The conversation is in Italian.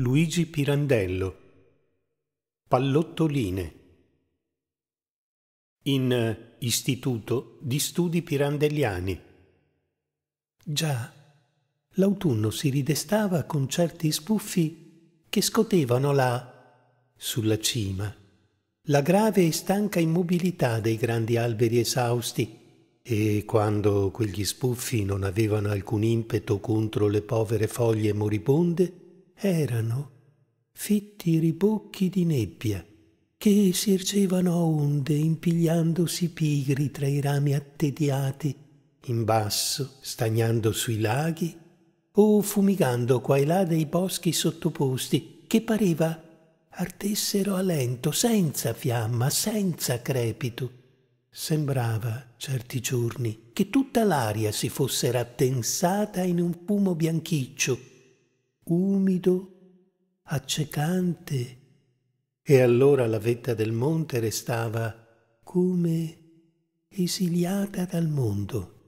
Luigi Pirandello Pallottoline in eh, Istituto di Studi Pirandelliani. Già, l'autunno si ridestava con certi sbuffi che scotevano là, sulla cima, la grave e stanca immobilità dei grandi alberi esausti e quando quegli sbuffi non avevano alcun impeto contro le povere foglie moribonde, erano fitti ribocchi di nebbia che si ergevano a onde impigliandosi pigri tra i rami attediati in basso stagnando sui laghi o fumigando qua e là dei boschi sottoposti che pareva ardessero a lento senza fiamma senza crepito sembrava certi giorni che tutta l'aria si fosse rattensata in un fumo bianchiccio umido, accecante, e allora la vetta del monte restava come esiliata dal mondo.